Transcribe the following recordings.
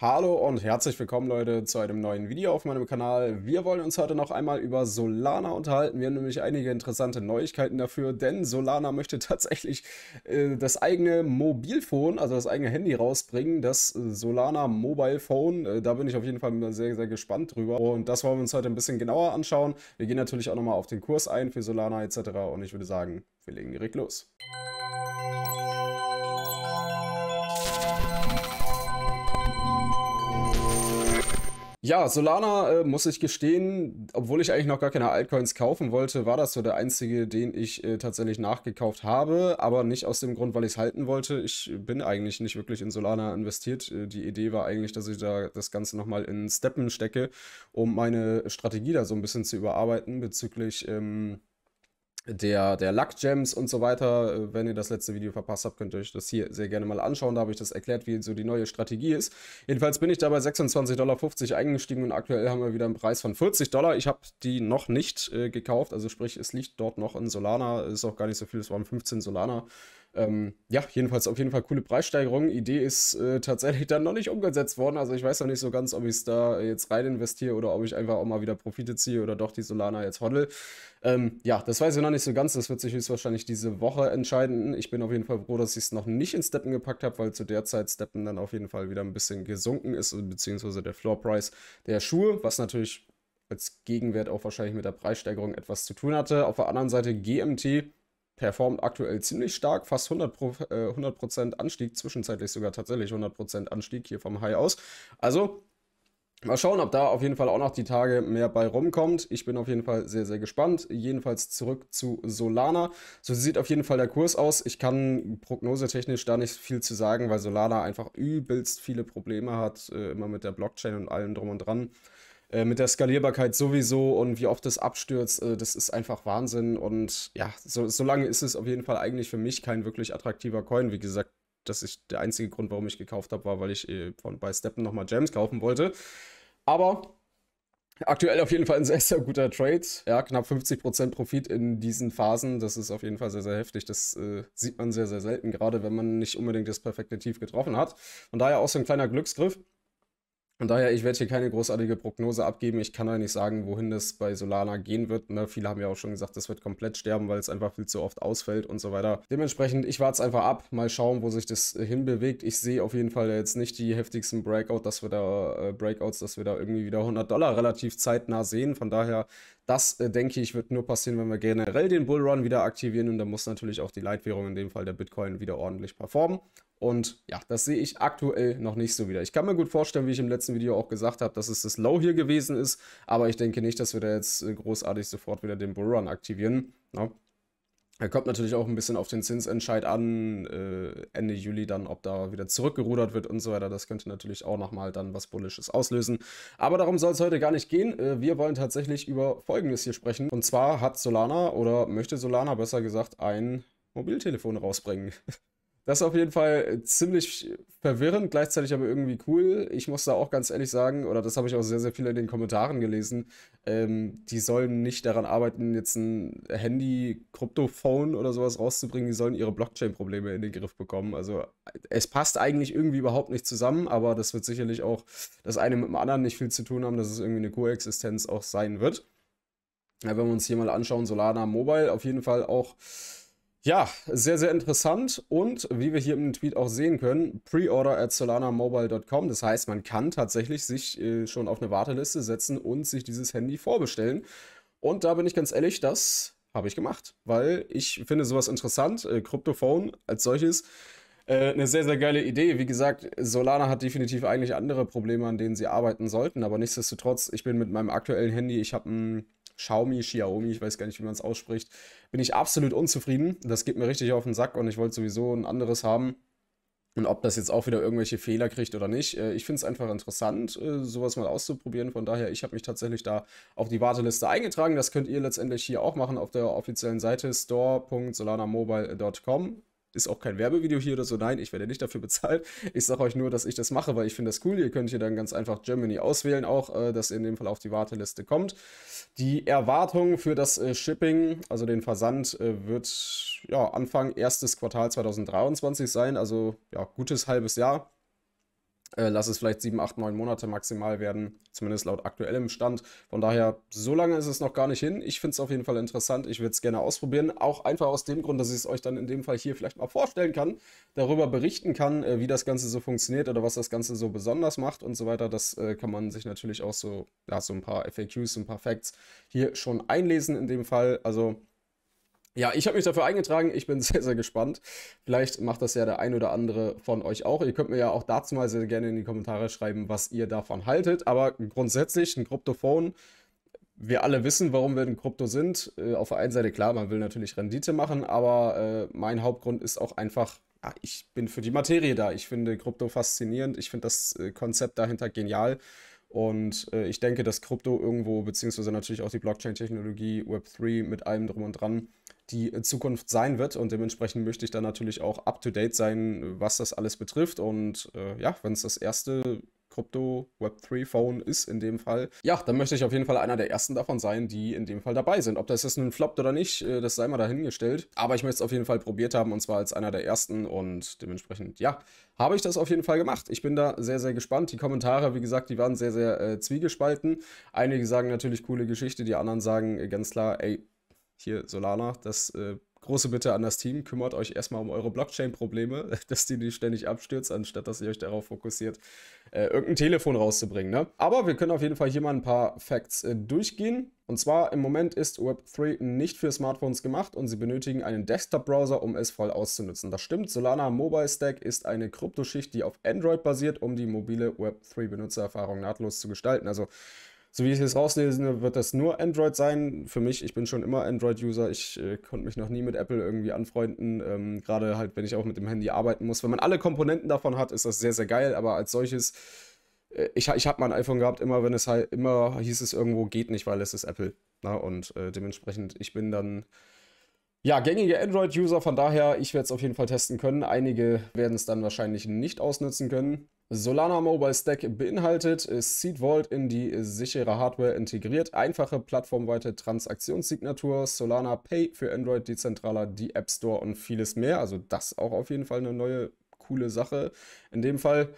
Hallo und herzlich willkommen Leute zu einem neuen Video auf meinem Kanal. Wir wollen uns heute noch einmal über Solana unterhalten. Wir haben nämlich einige interessante Neuigkeiten dafür, denn Solana möchte tatsächlich äh, das eigene Mobilphone, also das eigene Handy rausbringen, das äh, Solana Mobile Phone. Äh, da bin ich auf jeden Fall sehr, sehr gespannt drüber und das wollen wir uns heute ein bisschen genauer anschauen. Wir gehen natürlich auch nochmal auf den Kurs ein für Solana etc. und ich würde sagen, wir legen direkt los. Musik Ja, Solana äh, muss ich gestehen, obwohl ich eigentlich noch gar keine Altcoins kaufen wollte, war das so der einzige, den ich äh, tatsächlich nachgekauft habe, aber nicht aus dem Grund, weil ich es halten wollte. Ich bin eigentlich nicht wirklich in Solana investiert. Äh, die Idee war eigentlich, dass ich da das Ganze nochmal in Steppen stecke, um meine Strategie da so ein bisschen zu überarbeiten bezüglich ähm, der, der Luck Gems und so weiter. Äh, wenn ihr das letzte Video verpasst habt, könnt ihr euch das hier sehr gerne mal anschauen. Da habe ich das erklärt, wie so die neue Strategie ist. Jedenfalls bin ich da bei 26,50 Dollar eingestiegen und aktuell haben wir wieder einen Preis von 40 Dollar. Ich habe die noch nicht äh, gekauft, also sprich, es liegt dort noch in Solana. Ist auch gar nicht so viel, es waren 15 Solana. Ähm, ja, jedenfalls auf jeden Fall coole Preissteigerung. Idee ist äh, tatsächlich dann noch nicht umgesetzt worden. Also ich weiß noch nicht so ganz, ob ich es da jetzt rein investiere oder ob ich einfach auch mal wieder Profite ziehe oder doch die Solana jetzt hodl. Ähm, ja, das weiß ich noch nicht so ganz. Das wird sich höchstwahrscheinlich diese Woche entscheiden. Ich bin auf jeden Fall froh, dass ich es noch nicht in Steppen gepackt habe, weil zu der Zeit Steppen dann auf jeden Fall wieder ein bisschen gesunken ist, äh, beziehungsweise der Floor Price der Schuhe, was natürlich als Gegenwert auch wahrscheinlich mit der Preissteigerung etwas zu tun hatte. Auf der anderen Seite GMT performt aktuell ziemlich stark, fast 100%, äh, 100 Anstieg, zwischenzeitlich sogar tatsächlich 100% Anstieg hier vom High aus. Also mal schauen, ob da auf jeden Fall auch noch die Tage mehr bei rumkommt. Ich bin auf jeden Fall sehr, sehr gespannt. Jedenfalls zurück zu Solana. So sieht auf jeden Fall der Kurs aus. Ich kann prognosetechnisch da nicht viel zu sagen, weil Solana einfach übelst viele Probleme hat, äh, immer mit der Blockchain und allem drum und dran. Äh, mit der Skalierbarkeit sowieso und wie oft das abstürzt, äh, das ist einfach Wahnsinn. Und ja, so, so lange ist es auf jeden Fall eigentlich für mich kein wirklich attraktiver Coin. Wie gesagt, das ist der einzige Grund, warum ich gekauft habe, war, weil ich äh, von, bei Steppen nochmal Gems kaufen wollte. Aber aktuell auf jeden Fall ein sehr, sehr guter Trade. Ja, knapp 50% Profit in diesen Phasen. Das ist auf jeden Fall sehr, sehr heftig. Das äh, sieht man sehr, sehr selten, gerade wenn man nicht unbedingt das perfekte Tief getroffen hat. Von daher auch so ein kleiner Glücksgriff. Von daher, ich werde hier keine großartige Prognose abgeben. Ich kann euch nicht sagen, wohin das bei Solana gehen wird. Ne? Viele haben ja auch schon gesagt, das wird komplett sterben, weil es einfach viel zu oft ausfällt und so weiter. Dementsprechend, ich warte es einfach ab, mal schauen, wo sich das hinbewegt. Ich sehe auf jeden Fall jetzt nicht die heftigsten Breakout, dass wir da, äh, Breakouts, dass wir da irgendwie wieder 100 Dollar relativ zeitnah sehen. Von daher das, äh, denke ich, wird nur passieren, wenn wir generell den Bullrun wieder aktivieren und dann muss natürlich auch die Leitwährung, in dem Fall der Bitcoin, wieder ordentlich performen. Und ja, das sehe ich aktuell noch nicht so wieder. Ich kann mir gut vorstellen, wie ich im letzten Video auch gesagt habe, dass es das Low hier gewesen ist, aber ich denke nicht, dass wir da jetzt äh, großartig sofort wieder den Bullrun aktivieren. Ja. Er kommt natürlich auch ein bisschen auf den Zinsentscheid an, äh, Ende Juli dann, ob da wieder zurückgerudert wird und so weiter. Das könnte natürlich auch nochmal dann was Bullisches auslösen. Aber darum soll es heute gar nicht gehen. Äh, wir wollen tatsächlich über Folgendes hier sprechen. Und zwar hat Solana oder möchte Solana besser gesagt ein Mobiltelefon rausbringen. Das ist auf jeden Fall ziemlich verwirrend, gleichzeitig aber irgendwie cool. Ich muss da auch ganz ehrlich sagen, oder das habe ich auch sehr, sehr viel in den Kommentaren gelesen, ähm, die sollen nicht daran arbeiten, jetzt ein Handy-Krypto-Phone oder sowas rauszubringen. Die sollen ihre Blockchain-Probleme in den Griff bekommen. Also es passt eigentlich irgendwie überhaupt nicht zusammen, aber das wird sicherlich auch das eine mit dem anderen nicht viel zu tun haben, dass es irgendwie eine Koexistenz auch sein wird. Ja, wenn wir uns hier mal anschauen, Solana Mobile auf jeden Fall auch ja, sehr, sehr interessant und wie wir hier im Tweet auch sehen können, Pre-Order at solanamobile.com. Das heißt, man kann tatsächlich sich äh, schon auf eine Warteliste setzen und sich dieses Handy vorbestellen. Und da bin ich ganz ehrlich, das habe ich gemacht, weil ich finde sowas interessant. Äh, Cryptophone als solches äh, eine sehr, sehr geile Idee. Wie gesagt, Solana hat definitiv eigentlich andere Probleme, an denen sie arbeiten sollten, aber nichtsdestotrotz, ich bin mit meinem aktuellen Handy, ich habe ein Xiaomi, Xiaomi, ich weiß gar nicht, wie man es ausspricht, bin ich absolut unzufrieden. Das geht mir richtig auf den Sack und ich wollte sowieso ein anderes haben. Und ob das jetzt auch wieder irgendwelche Fehler kriegt oder nicht, äh, ich finde es einfach interessant, äh, sowas mal auszuprobieren. Von daher, ich habe mich tatsächlich da auf die Warteliste eingetragen. Das könnt ihr letztendlich hier auch machen auf der offiziellen Seite store.solanamobile.com ist auch kein Werbevideo hier oder so. Nein, ich werde nicht dafür bezahlt. Ich sage euch nur, dass ich das mache, weil ich finde das cool. Ihr könnt hier dann ganz einfach Germany auswählen, auch, äh, dass ihr in dem Fall auf die Warteliste kommt. Die Erwartung für das äh, Shipping, also den Versand, äh, wird ja, Anfang erstes Quartal 2023 sein, also ja, gutes halbes Jahr. Äh, lass es vielleicht sieben, acht, neun Monate maximal werden, zumindest laut aktuellem Stand. Von daher, so lange ist es noch gar nicht hin. Ich finde es auf jeden Fall interessant. Ich würde es gerne ausprobieren. Auch einfach aus dem Grund, dass ich es euch dann in dem Fall hier vielleicht mal vorstellen kann, darüber berichten kann, äh, wie das Ganze so funktioniert oder was das Ganze so besonders macht und so weiter. Das äh, kann man sich natürlich auch so, ja, so ein paar FAQs, ein paar Facts hier schon einlesen in dem Fall. Also ja, ich habe mich dafür eingetragen. Ich bin sehr, sehr gespannt. Vielleicht macht das ja der ein oder andere von euch auch. Ihr könnt mir ja auch dazu mal sehr gerne in die Kommentare schreiben, was ihr davon haltet. Aber grundsätzlich ein Kryptophone. Wir alle wissen, warum wir in Krypto sind. Äh, auf der einen Seite klar, man will natürlich Rendite machen, aber äh, mein Hauptgrund ist auch einfach, ja, ah, ich bin für die Materie da. Ich finde Krypto faszinierend. Ich finde das äh, Konzept dahinter genial. Und äh, ich denke, dass Krypto irgendwo, beziehungsweise natürlich auch die Blockchain-Technologie, Web3 mit allem drum und dran, die äh, Zukunft sein wird. Und dementsprechend möchte ich da natürlich auch up-to-date sein, was das alles betrifft. Und äh, ja, wenn es das erste Krypto, Web3 Phone ist in dem Fall, ja, dann möchte ich auf jeden Fall einer der ersten davon sein, die in dem Fall dabei sind. Ob das jetzt nun floppt oder nicht, äh, das sei mal dahingestellt. Aber ich möchte es auf jeden Fall probiert haben und zwar als einer der ersten und dementsprechend, ja, habe ich das auf jeden Fall gemacht. Ich bin da sehr, sehr gespannt. Die Kommentare, wie gesagt, die waren sehr, sehr äh, zwiegespalten. Einige sagen natürlich coole Geschichte, die anderen sagen äh, ganz klar, ey, hier Solana, das äh, große Bitte an das Team, kümmert euch erstmal um eure Blockchain-Probleme, dass die nicht ständig abstürzt, anstatt dass ihr euch darauf fokussiert, äh, irgendein Telefon rauszubringen. Ne? Aber wir können auf jeden Fall hier mal ein paar Facts äh, durchgehen. Und zwar im Moment ist Web3 nicht für Smartphones gemacht und sie benötigen einen Desktop-Browser, um es voll auszunutzen. Das stimmt, Solana Mobile Stack ist eine Kryptoschicht, die auf Android basiert, um die mobile Web3-Benutzererfahrung nahtlos zu gestalten. Also so wie ich es rauslese, wird das nur Android sein. Für mich, ich bin schon immer Android-User. Ich äh, konnte mich noch nie mit Apple irgendwie anfreunden. Ähm, Gerade halt, wenn ich auch mit dem Handy arbeiten muss. Wenn man alle Komponenten davon hat, ist das sehr, sehr geil. Aber als solches, äh, ich, ich habe mein iPhone gehabt, immer wenn es halt, immer hieß es irgendwo, geht nicht, weil es ist Apple. Na, und äh, dementsprechend, ich bin dann ja, gängige Android-User, von daher, ich werde es auf jeden Fall testen können. Einige werden es dann wahrscheinlich nicht ausnutzen können. Solana Mobile Stack beinhaltet, äh, Seed Vault in die äh, sichere Hardware integriert, einfache plattformweite Transaktionssignatur, Solana Pay für Android dezentraler, die App Store und vieles mehr. Also das auch auf jeden Fall eine neue coole Sache. In dem Fall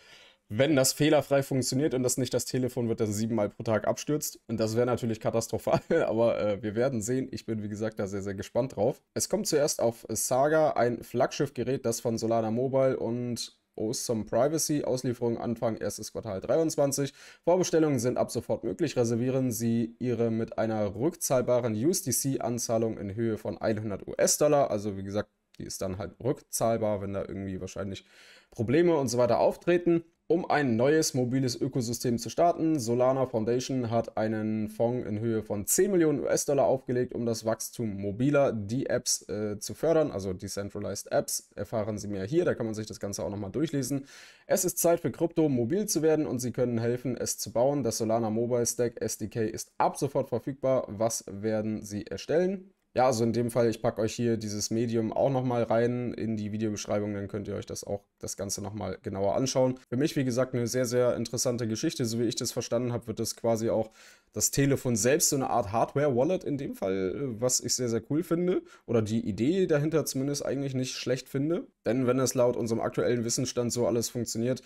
wenn das fehlerfrei funktioniert und das nicht das Telefon wird, das siebenmal pro Tag abstürzt. Und das wäre natürlich katastrophal, aber äh, wir werden sehen. Ich bin, wie gesagt, da sehr, sehr gespannt drauf. Es kommt zuerst auf Saga, ein Flaggschiffgerät, das von Solana Mobile und Awesome Privacy. Auslieferung Anfang erstes Quartal 23. Vorbestellungen sind ab sofort möglich. Reservieren Sie Ihre mit einer rückzahlbaren USDC-Anzahlung in Höhe von 100 US-Dollar. Also wie gesagt, die ist dann halt rückzahlbar, wenn da irgendwie wahrscheinlich Probleme und so weiter auftreten. Um ein neues mobiles Ökosystem zu starten, Solana Foundation hat einen Fonds in Höhe von 10 Millionen US-Dollar aufgelegt, um das Wachstum mobiler D-Apps äh, zu fördern, also Decentralized Apps. Erfahren Sie mehr hier, da kann man sich das Ganze auch nochmal durchlesen. Es ist Zeit für Krypto mobil zu werden und Sie können helfen, es zu bauen. Das Solana Mobile Stack SDK ist ab sofort verfügbar. Was werden Sie erstellen? ja, also in dem Fall, ich packe euch hier dieses Medium auch nochmal rein in die Videobeschreibung, dann könnt ihr euch das auch, das Ganze nochmal genauer anschauen. Für mich, wie gesagt, eine sehr, sehr interessante Geschichte. So wie ich das verstanden habe, wird das quasi auch das Telefon selbst so eine Art Hardware-Wallet in dem Fall, äh, was ich sehr, sehr cool finde. Oder die Idee dahinter zumindest eigentlich nicht schlecht finde. Denn wenn es laut unserem aktuellen Wissensstand so alles funktioniert,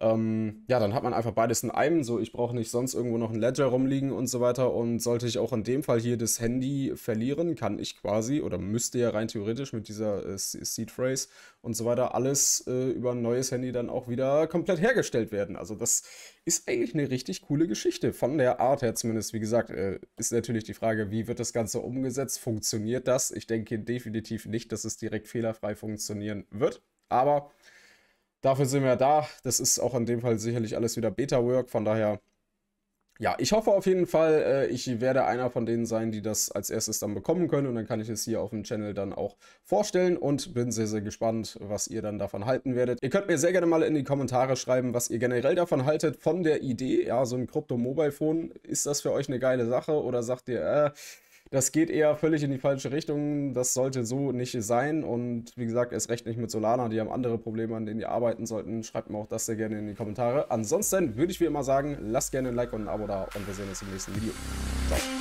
ähm, ja, dann hat man einfach beides in einem. So, ich brauche nicht sonst irgendwo noch ein Ledger rumliegen und so weiter. Und sollte ich auch in dem Fall hier das Handy verlieren, kann ich quasi oder müsste ja rein theoretisch mit dieser äh, Seed Phrase und so weiter alles äh, über ein neues Handy dann auch wieder komplett hergestellt werden. Also, das ist eigentlich eine richtig coole Geschichte von der Art her zumindest. Wie gesagt, äh, ist natürlich die Frage, wie wird das Ganze umgesetzt? Funktioniert das? Ich denke definitiv nicht, dass es direkt fehlerfrei funktionieren wird. Aber dafür sind wir da. Das ist auch in dem Fall sicherlich alles wieder Beta-Work, von daher... Ja, ich hoffe auf jeden Fall, äh, ich werde einer von denen sein, die das als erstes dann bekommen können und dann kann ich es hier auf dem Channel dann auch vorstellen und bin sehr, sehr gespannt, was ihr dann davon halten werdet. Ihr könnt mir sehr gerne mal in die Kommentare schreiben, was ihr generell davon haltet, von der Idee, ja, so ein Krypto-Mobile-Phone, ist das für euch eine geile Sache oder sagt ihr, äh, das geht eher völlig in die falsche Richtung. Das sollte so nicht sein. Und wie gesagt, es recht nicht mit Solana. Die haben andere Probleme, an denen die arbeiten sollten. Schreibt mir auch das sehr gerne in die Kommentare. Ansonsten würde ich wie immer sagen, lasst gerne ein Like und ein Abo da und wir sehen uns im nächsten Video. Ciao.